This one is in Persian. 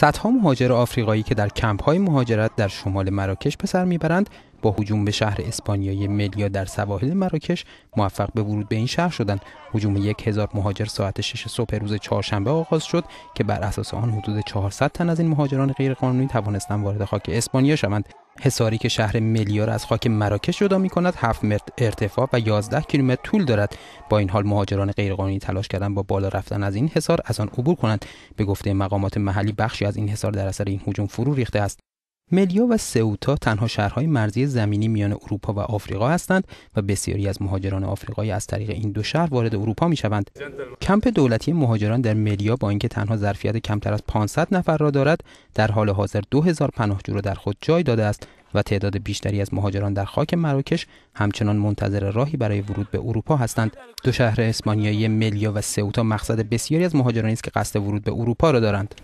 صدها مهاجر آفریقایی که در کمپ‌های مهاجرت در شمال مراکش به سر میبرند با هجوم به شهر اسپانیایی ملیا در سواحل مراکش موفق به ورود به این شهر شدند هجوم یک هزار مهاجر ساعت 6 صبح روز چهارشنبه آغاز شد که بر اساس آن حدود 400 تن از این مهاجران غیرقانونی توانستند وارد خاک اسپانیا شوند حساری که شهر ملیار از خاک مراکش جدا می کند 7 متر ارتفاع و 11 کیلومتر طول دارد با این حال مهاجران غیرقانونی تلاش کردند با بالا رفتن از این حصار از آن عبور کنند به گفته مقامات محلی بخشی از این حصار در اثر این هجوم فرو ریخته است ملیا و سئوتا تنها شهرهای مرزی زمینی میان اروپا و آفریقا هستند و بسیاری از مهاجران آفریقایی از طریق این دو شهر وارد اروپا می شوند. کمپ دولتی مهاجران در ملیا با اینکه تنها ظرفیت کمتر از 500 نفر را دارد، در حال حاضر 2000 پناهجو را در خود جای داده است و تعداد بیشتری از مهاجران در خاک مراکش همچنان منتظر راهی برای ورود به اروپا هستند دو شهر اسپانیایی ملیا و سئوتا مقصد بسیاری از مهاجرانی است که قصد ورود به اروپا را دارند